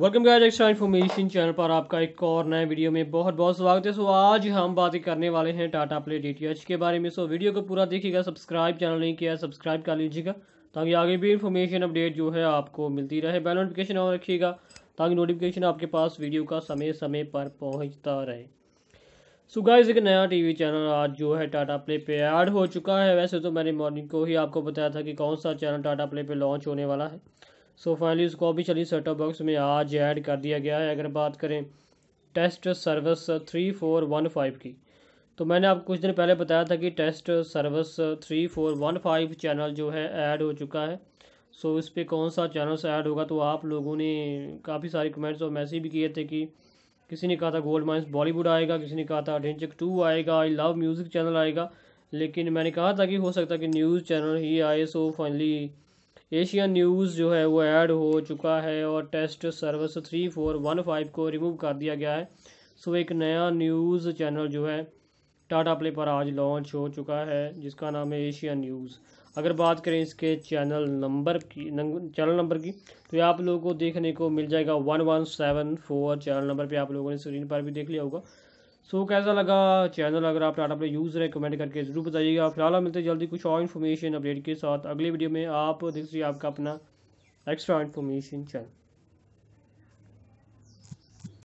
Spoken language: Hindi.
welcome guys extra information channel पर आपका एक और नए वीडियो में बहुत बहुत स्वागत है सो आज हम बातें करने वाले हैं टाटा प्ले डी के बारे में सो वीडियो को पूरा देखिएगा सब्सक्राइब चैनल नहीं किया सब्सक्राइब कर लीजिएगा ताकि आगे भी इन्फॉर्मेशन अपडेट जो है आपको मिलती रहे बेल नोटिफिकेशन ऑन रखिएगा ताकि नोटिफिकेशन आपके पास वीडियो का समय समय पर पहुँचता रहे सो गाइज एक नया टी चैनल आज जो है टाटा प्ले पे ऐड हो चुका है वैसे तो मैंने मॉर्निंग को ही आपको बताया था कि कौन सा चैनल टाटा प्ले पे लॉन्च होने वाला है सो फाइनली उसको ऑफिशियली सेटअप बॉक्स में आज ऐड कर दिया गया है अगर बात करें test service three four one five की तो मैंने आपको कुछ दिन पहले बताया था कि test service three four one five channel जो है ऐड हो चुका है सो इस पर कौन सा चैनल से ऐड होगा तो आप लोगों ने काफ़ी सारे कमेंट्स और मैसेज भी किए थे कि किसी ने कहा था गोल्ड माइंस बॉलीवुड आएगा किसी ने कहा था अडेंचक टू आएगा आई लव म्यूज़िक चैनल आएगा लेकिन मैंने कहा था कि हो सकता है कि न्यूज़ चैनल ही आए सो फाइनली एशिया न्यूज़ जो है वो ऐड हो चुका है और test service three four one five को रिमूव कर दिया गया है सो एक नया न्यूज़ चैनल जो है टाटा प्ले पर आज लॉन्च हो चुका है जिसका नाम है एशिया न्यूज़ अगर बात करें इसके चैनल नंबर की चैनल नंबर की तो ये आप लोगों को देखने को मिल जाएगा one one seven four channel number पे आप लोगों ने स्क्रीन पर भी देख लिया होगा सो so, कैसा लगा चैनल अगर आप टाटा प्ले यूज़ रहे कमेंट करके ज़रूर बताइएगा फिलहाल मिलते हैं जल्दी कुछ और इन्फॉर्मेशन अपडेट के साथ अगले वीडियो में आप देख लीजिए आपका अपना एक्स्ट्रा इन्फॉर्मेशन चैनल